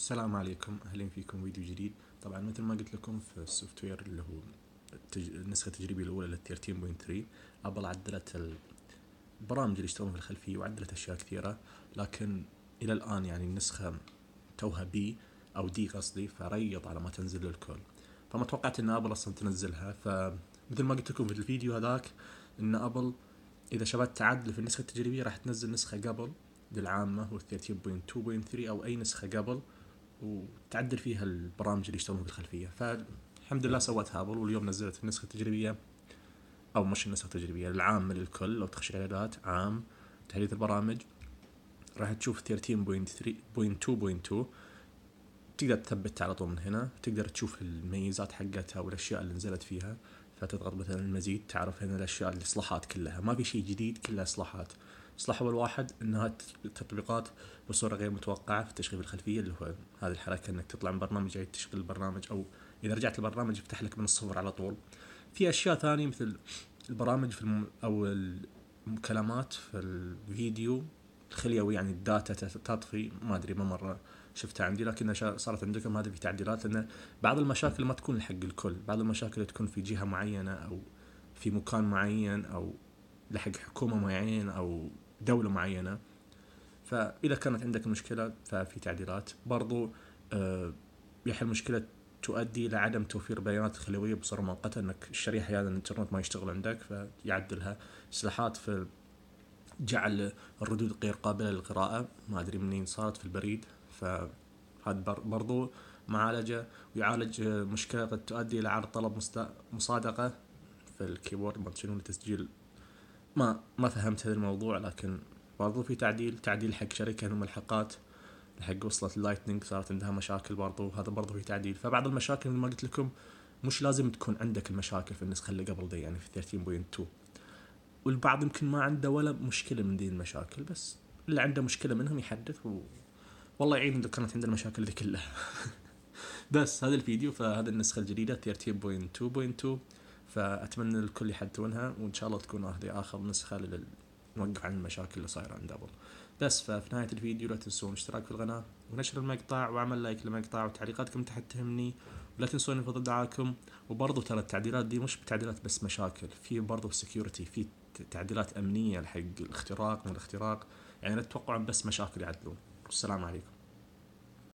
السلام عليكم اهلا فيكم فيديو جديد طبعا مثل ما قلت لكم في السوفت وير اللي هو التج... النسخه التجريبيه الاولى لل 13.3 ابل عدلت البرامج اللي يشتغلون في الخلفيه وعدلت اشياء كثيره لكن الى الان يعني النسخه توها بي او دي قصدي فريط على ما تنزل للكل فما توقعت ان ابل اصلا تنزلها فمثل ما قلت لكم في الفيديو هذاك ان ابل اذا شبت تعدل في النسخه التجريبيه راح تنزل نسخه قبل للعامه هو 13.2.3 او اي نسخه قبل وتعدل فيها البرامج اللي يشتغلون بالخلفيه فالحمد لله سويت هابل واليوم نزلت النسخه التجريبيه او مش النسخه التجريبيه العام للكل تخش اعدادات عام تحديث البرامج راح تشوف 13.3.2.2 تقدر تثبت على طول من هنا تقدر تشوف الميزات حقتها والاشياء اللي نزلت فيها فتضغط مثلا المزيد تعرف هنا الاشياء الاصلاحات كلها ما في شيء جديد كلها اصلاحات الصلاح اول واحد انها تطبيقات بصوره غير متوقعه في التشغيل الخلفيه اللي هو هذه الحركه انك تطلع من برنامج جاي تشغل البرنامج او اذا رجعت البرنامج يفتح لك من الصفر على طول في اشياء ثانيه مثل البرامج في الم... او المكالمات في الفيديو الخليوي يعني الداتا تطفي ما ادري ما مره شفتها عندي لكن صارت عندكم هذه في تعديلات ان بعض المشاكل ما تكون حق الكل بعض المشاكل تكون في جهه معينه او في مكان معين او لحق حكومه معينه او دولة معينة فإذا كانت عندك مشكلة ففي تعديلات برضو آه، يحل مشكلة تؤدي إلى عدم توفير البيانات الخلوية بصورة مؤقتة أنك الشريحة هذا يعني الإنترنت ما يشتغل عندك فيعدلها إصلاحات في جعل الردود غير قابلة للقراءة ما أدري منين صارت في البريد فهذا برضو معالجة ويعالج آه، مشكلة قد تؤدي إلى عرض طلب مصادقة في الكيبورد ما تسجيل ما ما فهمت هذا الموضوع لكن برضو في تعديل تعديل حق شركه الملحقات حق وصلت اللايتنينج صارت عندها مشاكل برضو هذا برضو في تعديل فبعض المشاكل اللي ما قلت لكم مش لازم تكون عندك المشاكل في النسخه اللي قبل دي يعني في 13.2 والبعض يمكن ما عنده ولا مشكله من دي المشاكل بس اللي عنده مشكله منهم يحدث و... والله يعين اذا كانت عندنا المشاكل دي كلها بس هذا الفيديو فهذا النسخه الجديده 13.2.2 فاتمنى الكل يحدثونها وان شاء الله تكون هذه اخر نسخه لل... نوقف عن المشاكل اللي صايره عند ابل بس ففي نهايه الفيديو لا تنسون الاشتراك في القناه ونشر المقطع وعمل لايك للمقطع وتعليقاتكم تحت تهمني ولا تنسون نفض دعاكم وبرضه ترى التعديلات دي مش بتعديلات بس مشاكل في برضه سكيورتي في تعديلات امنيه حق الاختراق من الاختراق يعني لا تتوقعون بس مشاكل يعدلون والسلام عليكم